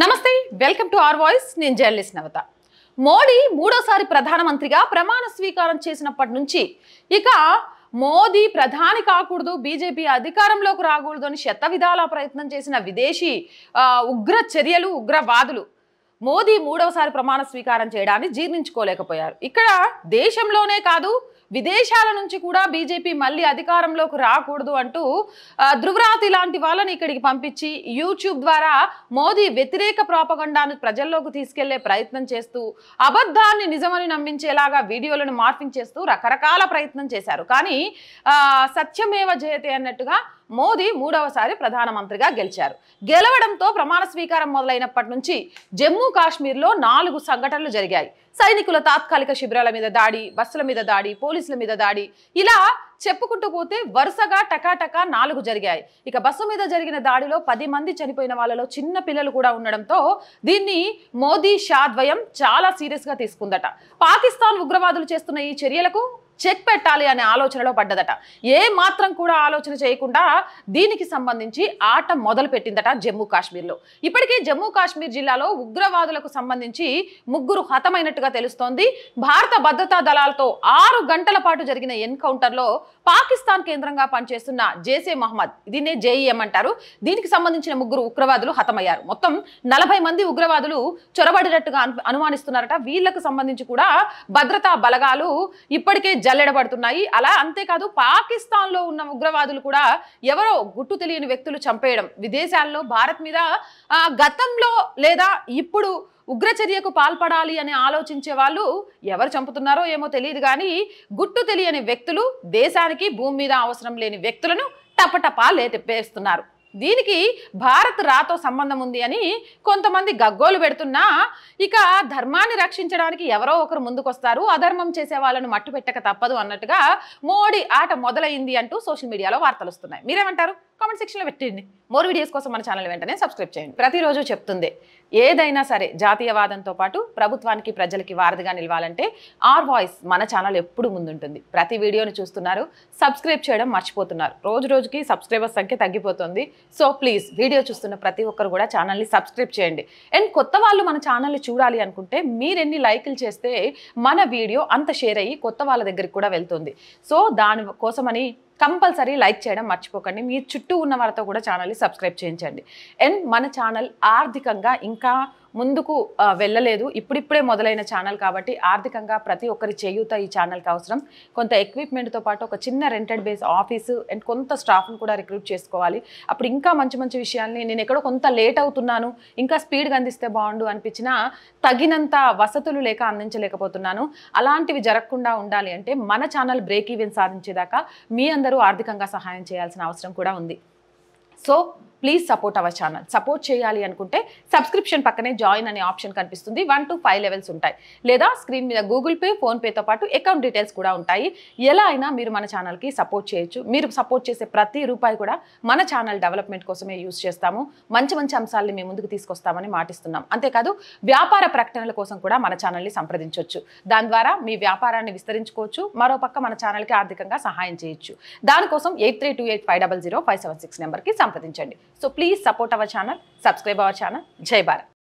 నమస్తే welcome to R Voice నేను journalist Navata Modi మూడోసారి ప్రధానమంత్రిగా ప్రమాణ స్వీకారం చేసినప్పటి నుంచి ఇక మోదీ ప్రధాని కాకూడదు బీజేపీ అధికారంలోకి రాకూడదు అని శత విధాల ప్రయత్నం చేసిన విదేశీ ఉగ్ర చర్యలు ఉగ్రవాదులు మోదీ మూడవసారి ప్రమాణ స్వీకారం చేయడాన్ని జీర్ణించుకోలేకపోయారు ఇక్కడ దేశంలోనే కాదు విదేశాల నుంచి కూడా బీజేపీ మళ్ళీ అధికారంలోకి రాకూడదు అంటూ ధృవరాతి ఇలాంటి వాళ్ళని ఇక్కడికి పంపించి యూట్యూబ్ ద్వారా మోదీ వ్యతిరేక ప్రాపగండాను ప్రజల్లోకి తీసుకెళ్లే ప్రయత్నం చేస్తూ అబద్ధాన్ని నిజమని నమ్మించేలాగా వీడియోలను మార్పింగ్ చేస్తూ రకరకాల ప్రయత్నం చేశారు కానీ సత్యమేవ జయతే అన్నట్టుగా మోదీ మూడవసారి ప్రధానమంత్రిగా గెలిచారు గెలవడంతో ప్రమాణ స్వీకారం మొదలైనప్పటి నుంచి జమ్మూ కాశ్మీర్లో నాలుగు సంఘటనలు జరిగాయి సైనికుల తాత్కాలిక శిబిరాల మీద దాడి బస్సుల మీద దాడి పోలీసుల మీద దాడి ఇలా చెప్పుకుంటూ పోతే వరుసగా టకాటకా నాలుగు జరిగాయి ఇక బస్సు మీద జరిగిన దాడిలో పది మంది చనిపోయిన వాళ్ళలో చిన్న పిల్లలు కూడా ఉండడంతో దీన్ని మోదీ షా ద్వయం చాలా సీరియస్గా తీసుకుందట పాకిస్తాన్ ఉగ్రవాదులు చేస్తున్న ఈ చర్యలకు చెక్ పెట్టాలి అనే ఆలోచనలో పడ్డదట ఏ మాత్రం కూడా ఆలోచన చేయకుండా దీనికి సంబంధించి ఆట మొదలు పెట్టిందట జమ్మూ కాశ్మీర్లో ఇప్పటికే జమ్మూ కాశ్మీర్ జిల్లాలో ఉగ్రవాదులకు సంబంధించి ముగ్గురు హతమైనట్టుగా తెలుస్తోంది భారత భద్రతా దళాలతో ఆరు గంటల పాటు జరిగిన ఎన్కౌంటర్లో పాకిస్తాన్ కేంద్రంగా పనిచేస్తున్న జేసే మహమ్మద్ దీన్నే జేఈఎం అంటారు దీనికి సంబంధించిన ముగ్గురు ఉగ్రవాదులు హతమయ్యారు మొత్తం నలభై మంది ఉగ్రవాదులు చొరబడినట్టుగా అనుమానిస్తున్నారట వీళ్లకు సంబంధించి కూడా భద్రతా బలగాలు ఇప్పటికే జల్లెడబడుతున్నాయి అలా అంతేకాదు పాకిస్తాన్లో ఉన్న ఉగ్రవాదులు కూడా ఎవరో గుట్టు తెలియని వ్యక్తులు చంపేయడం విదేశాల్లో భారత్ మీద గతంలో లేదా ఇప్పుడు ఉగ్రచర్యకు పాల్పడాలి అని ఆలోచించే వాళ్ళు ఎవరు చంపుతున్నారో ఏమో తెలియదు కానీ గుట్టు తెలియని వ్యక్తులు దేశానికి భూమి మీద అవసరం లేని వ్యక్తులను టపటపా లేటెప్పేస్తున్నారు దీనికి భారత్ రాతో సంబంధం ఉంది అని కొంతమంది గగ్గోలు పెడుతున్నా ఇక ధర్మాన్ని రక్షించడానికి ఎవరో ఒకరు ముందుకొస్తారు అధర్మం చేసే వాళ్ళను మట్టు పెట్టక తప్పదు అన్నట్టుగా మోడీ ఆట మొదలైంది అంటూ సోషల్ మీడియాలో వార్తలు వస్తున్నాయి మీరేమంటారు కామెంట్ సెక్షన్లో పెట్టండి మోర్ వీడియోస్ కోసం మన ఛానల్ వెంటనే సబ్స్క్రైబ్ చేయండి ప్రతిరోజు చెప్తుంది ఏదైనా సరే జాతీయవాదంతో పాటు ప్రభుత్వానికి ప్రజలకి వారధిగా నిలవాలంటే ఆర్ వాయిస్ మన ఛానల్ ఎప్పుడు ముందుంటుంది ప్రతి వీడియోని చూస్తున్నారు సబ్స్క్రైబ్ చేయడం మర్చిపోతున్నారు రోజు రోజుకి సబ్స్క్రైబర్స్ సంఖ్య తగ్గిపోతుంది సో ప్లీజ్ వీడియో చూస్తున్న ప్రతి ఒక్కరు కూడా ఛానల్ని సబ్స్క్రైబ్ చేయండి అండ్ కొత్త వాళ్ళు మన ఛానల్ని చూడాలి అనుకుంటే మీరెన్ని లైకులు చేస్తే మన వీడియో అంత షేర్ అయ్యి కొత్త వాళ్ళ దగ్గరికి కూడా వెళ్తుంది సో దాని కోసమని కంపల్సరీ లైక్ చేయడం మర్చిపోకండి మీ చుట్టూ ఉన్న వారితో కూడా ఛానల్ని సబ్స్క్రైబ్ చేయించండి అండ్ మన ఛానల్ ఆర్థికంగా ఇంకా ముందుకు వెళ్ళలేదు ఇప్పుడిప్పుడే మొదలైన ఛానల్ కాబట్టి ఆర్థికంగా ప్రతి ఒక్కరి చేయూత ఈ ఛానల్కి అవసరం కొంత ఎక్విప్మెంట్తో పాటు ఒక చిన్న రెంటెడ్ బేస్ ఆఫీసు అండ్ కొంత స్టాఫ్ను కూడా రిక్రూట్ చేసుకోవాలి అప్పుడు ఇంకా మంచి మంచి విషయాల్ని నేను ఎక్కడో కొంత లేట్ అవుతున్నాను ఇంకా స్పీడ్గా అందిస్తే బాగుండు అనిపించినా తగినంత వసతులు లేక అందించలేకపోతున్నాను అలాంటివి జరగకుండా ఉండాలి అంటే మన ఛానల్ బ్రేక్ ఈవెన్ సాధించేదాకా మీ అందరూ ఆర్థికంగా సహాయం చేయాల్సిన అవసరం కూడా ఉంది so please support our channel support చేయాలి అనుకుంటే సబ్స్క్రిప్షన్ పక్కనే జాయిన్ అనే ఆప్షన్ కనిపిస్తుంది వన్ టు ఫైవ్ లెవెల్స్ ఉంటాయి లేదా స్క్రీన్ మీద గూగుల్ పే ఫోన్పేతో పాటు అకౌంట్ డీటెయిల్స్ కూడా ఉంటాయి ఎలా అయినా మీరు మన ఛానల్కి సపోర్ట్ చేయొచ్చు మీరు సపోర్ట్ చేసే ప్రతి రూపాయి కూడా మన ఛానల్ డెవలప్మెంట్ కోసమే యూజ్ చేస్తాము మంచి మంచి అంశాలని మేము ముందుకు తీసుకొస్తామని మాటిస్తున్నాం అంతేకాదు వ్యాపార ప్రకటనల కోసం కూడా మన ఛానల్ని సంప్రదించవచ్చు దాని ద్వారా మీ వ్యాపారాన్ని విస్తరించుకోవచ్చు మరో పక్క మన ఛానల్కి ఆర్థికంగా సహాయం చేయొచ్చు దానికోసం eight three two eight five double zero five seven six నెంబర్కి సంప్రదించండి so please support our channel subscribe our channel Jai Bharat